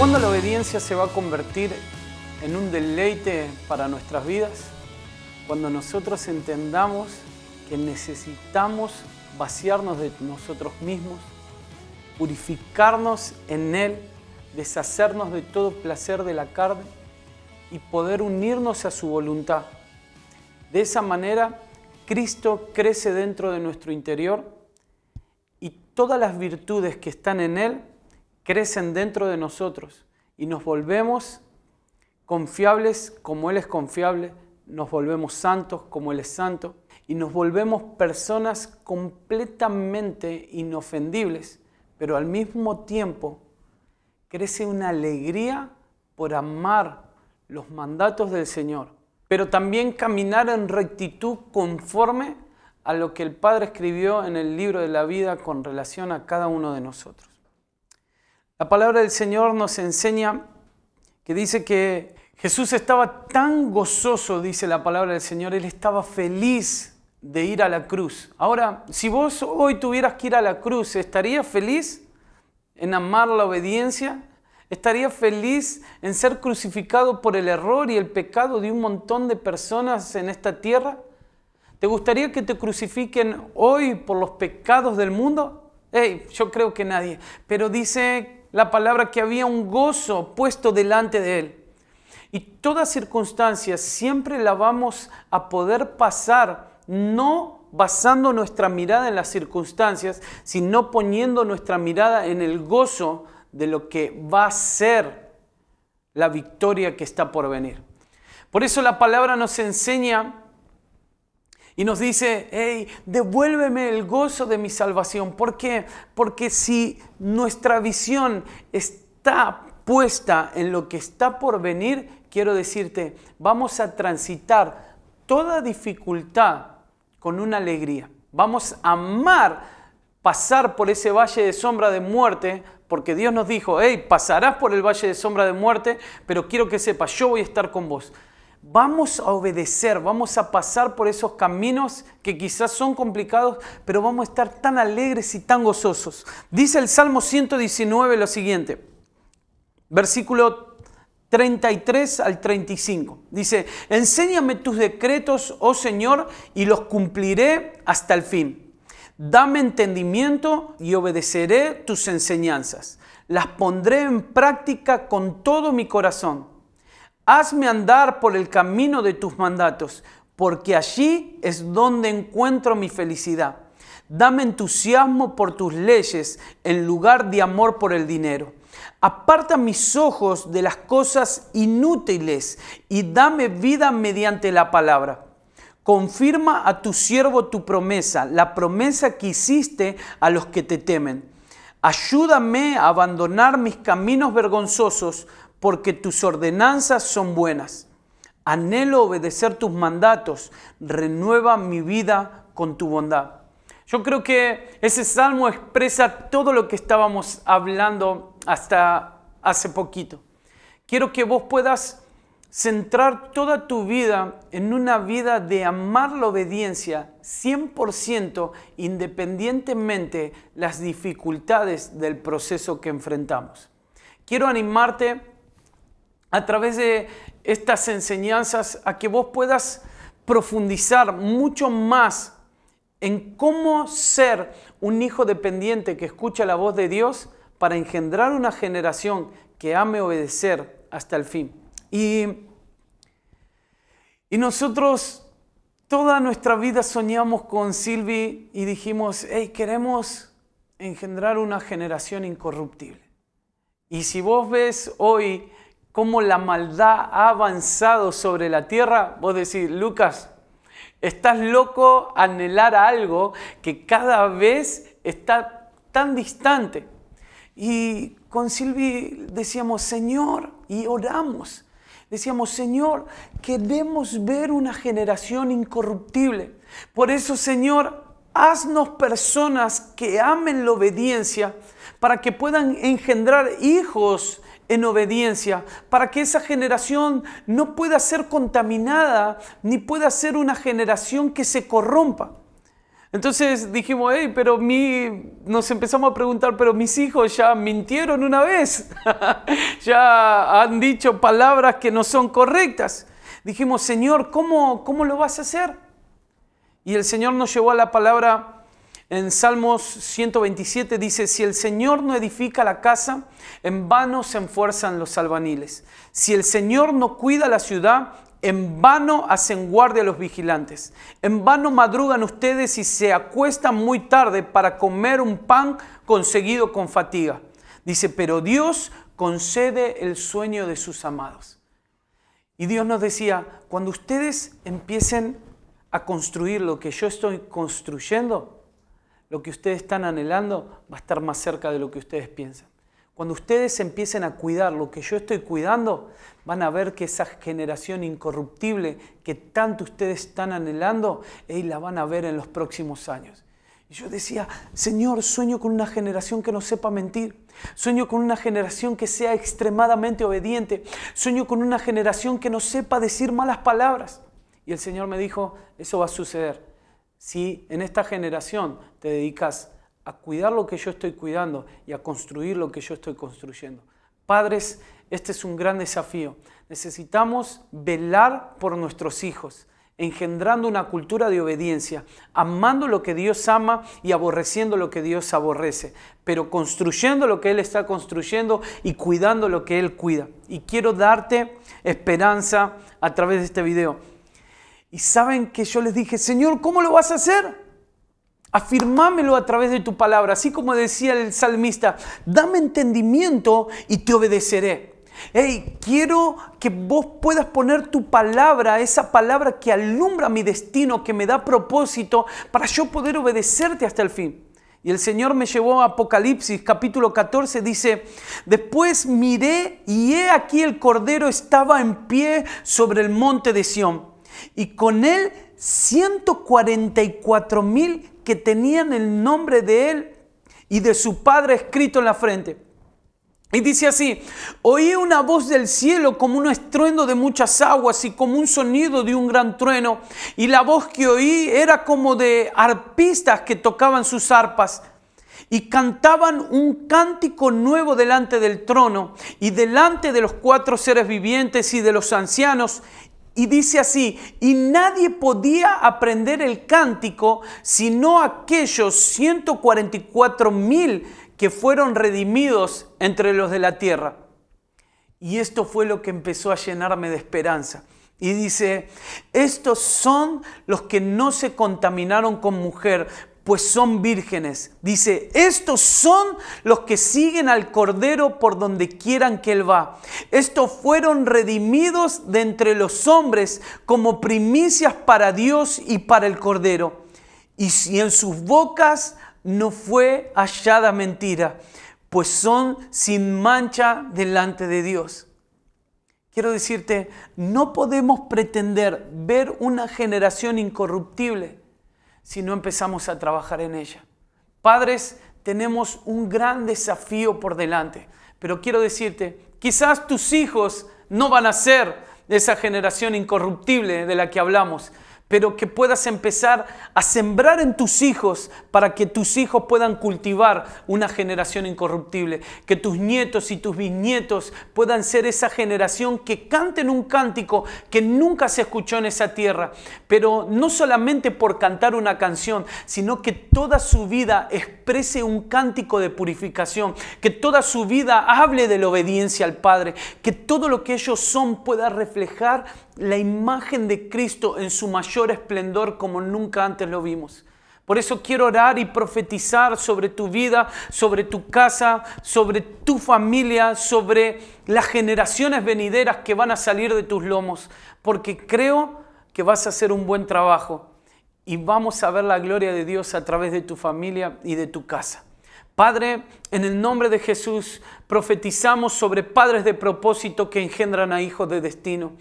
¿Cuándo la obediencia se va a convertir en un deleite para nuestras vidas? Cuando nosotros entendamos que necesitamos vaciarnos de nosotros mismos, purificarnos en Él, deshacernos de todo placer de la carne y poder unirnos a su voluntad. De esa manera, Cristo crece dentro de nuestro interior y todas las virtudes que están en Él crecen dentro de nosotros y nos volvemos confiables como Él es confiable, nos volvemos santos como Él es santo y nos volvemos personas completamente inofendibles, pero al mismo tiempo crece una alegría por amar los mandatos del Señor, pero también caminar en rectitud conforme a lo que el Padre escribió en el libro de la vida con relación a cada uno de nosotros. La palabra del Señor nos enseña que dice que Jesús estaba tan gozoso, dice la palabra del Señor, él estaba feliz de ir a la cruz. Ahora, si vos hoy tuvieras que ir a la cruz, ¿estarías feliz en amar la obediencia? ¿Estarías feliz en ser crucificado por el error y el pecado de un montón de personas en esta tierra? ¿Te gustaría que te crucifiquen hoy por los pecados del mundo? Hey, yo creo que nadie. Pero dice la palabra que había un gozo puesto delante de él. Y toda circunstancia siempre la vamos a poder pasar, no basando nuestra mirada en las circunstancias, sino poniendo nuestra mirada en el gozo de lo que va a ser la victoria que está por venir. Por eso la palabra nos enseña y nos dice, hey, devuélveme el gozo de mi salvación. ¿Por qué? Porque si nuestra visión está puesta en lo que está por venir, quiero decirte, vamos a transitar toda dificultad con una alegría. Vamos a amar pasar por ese valle de sombra de muerte, porque Dios nos dijo, hey, pasarás por el valle de sombra de muerte, pero quiero que sepas, yo voy a estar con vos vamos a obedecer, vamos a pasar por esos caminos que quizás son complicados, pero vamos a estar tan alegres y tan gozosos. Dice el Salmo 119 lo siguiente, versículo 33 al 35. Dice, enséñame tus decretos, oh Señor, y los cumpliré hasta el fin. Dame entendimiento y obedeceré tus enseñanzas. Las pondré en práctica con todo mi corazón Hazme andar por el camino de tus mandatos, porque allí es donde encuentro mi felicidad. Dame entusiasmo por tus leyes en lugar de amor por el dinero. Aparta mis ojos de las cosas inútiles y dame vida mediante la palabra. Confirma a tu siervo tu promesa, la promesa que hiciste a los que te temen. Ayúdame a abandonar mis caminos vergonzosos porque tus ordenanzas son buenas. Anhelo obedecer tus mandatos, renueva mi vida con tu bondad. Yo creo que ese salmo expresa todo lo que estábamos hablando hasta hace poquito. Quiero que vos puedas centrar toda tu vida en una vida de amar la obediencia 100% independientemente las dificultades del proceso que enfrentamos. Quiero animarte a través de estas enseñanzas a que vos puedas profundizar mucho más en cómo ser un hijo dependiente que escucha la voz de Dios para engendrar una generación que ame obedecer hasta el fin. Y, y nosotros toda nuestra vida soñamos con Silvi y dijimos, hey, queremos engendrar una generación incorruptible. Y si vos ves hoy cómo la maldad ha avanzado sobre la tierra, vos decís, Lucas, estás loco anhelar algo que cada vez está tan distante. Y con Silvi decíamos, Señor, y oramos. Decíamos, Señor, queremos ver una generación incorruptible. Por eso, Señor, haznos personas que amen la obediencia para que puedan engendrar hijos en obediencia, para que esa generación no pueda ser contaminada, ni pueda ser una generación que se corrompa. Entonces dijimos, hey, pero mi... nos empezamos a preguntar, pero mis hijos ya mintieron una vez, ya han dicho palabras que no son correctas. Dijimos, Señor, ¿cómo, cómo lo vas a hacer? Y el Señor nos llevó a la palabra en Salmos 127 dice, si el Señor no edifica la casa, en vano se enfuerzan los albaniles. Si el Señor no cuida la ciudad, en vano hacen guardia los vigilantes. En vano madrugan ustedes y se acuestan muy tarde para comer un pan conseguido con fatiga. Dice, pero Dios concede el sueño de sus amados. Y Dios nos decía, cuando ustedes empiecen a construir lo que yo estoy construyendo, lo que ustedes están anhelando va a estar más cerca de lo que ustedes piensan. Cuando ustedes empiecen a cuidar lo que yo estoy cuidando, van a ver que esa generación incorruptible que tanto ustedes están anhelando, ahí la van a ver en los próximos años. Y yo decía, Señor, sueño con una generación que no sepa mentir. Sueño con una generación que sea extremadamente obediente. Sueño con una generación que no sepa decir malas palabras. Y el Señor me dijo, eso va a suceder. Si en esta generación te dedicas a cuidar lo que yo estoy cuidando y a construir lo que yo estoy construyendo. Padres, este es un gran desafío. Necesitamos velar por nuestros hijos, engendrando una cultura de obediencia, amando lo que Dios ama y aborreciendo lo que Dios aborrece, pero construyendo lo que Él está construyendo y cuidando lo que Él cuida. Y quiero darte esperanza a través de este video. Y saben que yo les dije, Señor, ¿cómo lo vas a hacer? Afirmámelo a través de tu palabra, así como decía el salmista, dame entendimiento y te obedeceré. Hey, quiero que vos puedas poner tu palabra, esa palabra que alumbra mi destino, que me da propósito, para yo poder obedecerte hasta el fin. Y el Señor me llevó a Apocalipsis capítulo 14, dice, después miré y he aquí el Cordero estaba en pie sobre el monte de Sión y con él 144 mil que tenían el nombre de él y de su padre escrito en la frente. Y dice así, oí una voz del cielo como un estruendo de muchas aguas y como un sonido de un gran trueno. Y la voz que oí era como de arpistas que tocaban sus arpas y cantaban un cántico nuevo delante del trono y delante de los cuatro seres vivientes y de los ancianos y dice así, y nadie podía aprender el cántico sino aquellos 144 mil que fueron redimidos entre los de la tierra. Y esto fue lo que empezó a llenarme de esperanza. Y dice, estos son los que no se contaminaron con mujer, pues son vírgenes. Dice, estos son los que siguen al Cordero por donde quieran que Él va. Estos fueron redimidos de entre los hombres como primicias para Dios y para el Cordero. Y si en sus bocas no fue hallada mentira, pues son sin mancha delante de Dios. Quiero decirte, no podemos pretender ver una generación incorruptible si no empezamos a trabajar en ella. Padres, tenemos un gran desafío por delante, pero quiero decirte, quizás tus hijos no van a ser esa generación incorruptible de la que hablamos, pero que puedas empezar a sembrar en tus hijos para que tus hijos puedan cultivar una generación incorruptible, que tus nietos y tus bisnietos puedan ser esa generación que canten un cántico que nunca se escuchó en esa tierra, pero no solamente por cantar una canción, sino que toda su vida exprese un cántico de purificación, que toda su vida hable de la obediencia al Padre, que todo lo que ellos son pueda reflejar la imagen de Cristo en su mayor esplendor como nunca antes lo vimos. Por eso quiero orar y profetizar sobre tu vida, sobre tu casa, sobre tu familia, sobre las generaciones venideras que van a salir de tus lomos, porque creo que vas a hacer un buen trabajo y vamos a ver la gloria de Dios a través de tu familia y de tu casa. Padre, en el nombre de Jesús, profetizamos sobre padres de propósito que engendran a hijos de destino.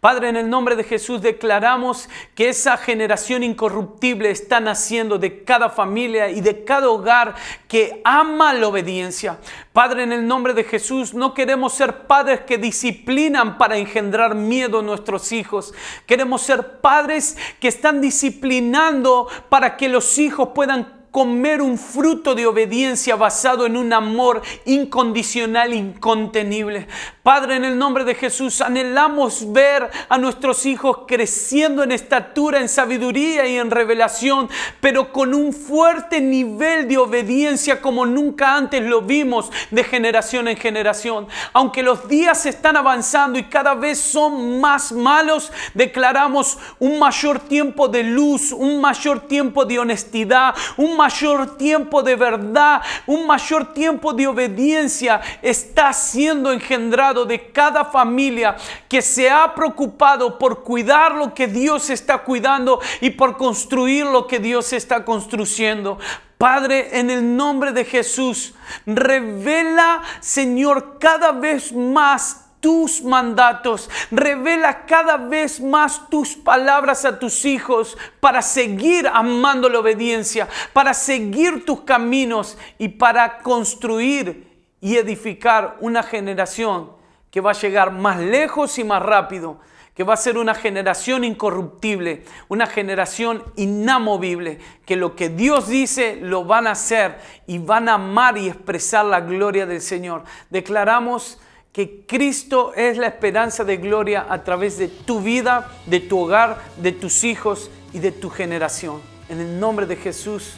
Padre, en el nombre de Jesús declaramos que esa generación incorruptible está naciendo de cada familia y de cada hogar que ama la obediencia. Padre, en el nombre de Jesús, no queremos ser padres que disciplinan para engendrar miedo a nuestros hijos. Queremos ser padres que están disciplinando para que los hijos puedan comer un fruto de obediencia basado en un amor incondicional, incontenible. Padre, en el nombre de Jesús, anhelamos ver a nuestros hijos creciendo en estatura, en sabiduría y en revelación, pero con un fuerte nivel de obediencia como nunca antes lo vimos de generación en generación. Aunque los días están avanzando y cada vez son más malos, declaramos un mayor tiempo de luz, un mayor tiempo de honestidad, un mayor tiempo de verdad, un mayor tiempo de obediencia está siendo engendrado de cada familia que se ha preocupado por cuidar lo que Dios está cuidando y por construir lo que Dios está construyendo. Padre, en el nombre de Jesús, revela, Señor, cada vez más tus mandatos, revela cada vez más tus palabras a tus hijos para seguir amando la obediencia, para seguir tus caminos y para construir y edificar una generación que va a llegar más lejos y más rápido, que va a ser una generación incorruptible, una generación inamovible, que lo que Dios dice lo van a hacer y van a amar y expresar la gloria del Señor. Declaramos que Cristo es la esperanza de gloria a través de tu vida, de tu hogar, de tus hijos y de tu generación. En el nombre de Jesús,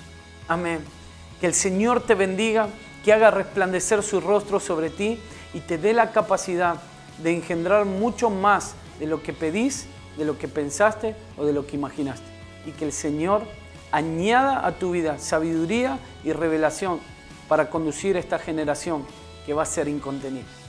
amén. Que el Señor te bendiga, que haga resplandecer su rostro sobre ti y te dé la capacidad de engendrar mucho más de lo que pedís, de lo que pensaste o de lo que imaginaste. Y que el Señor añada a tu vida sabiduría y revelación para conducir esta generación que va a ser incontenible.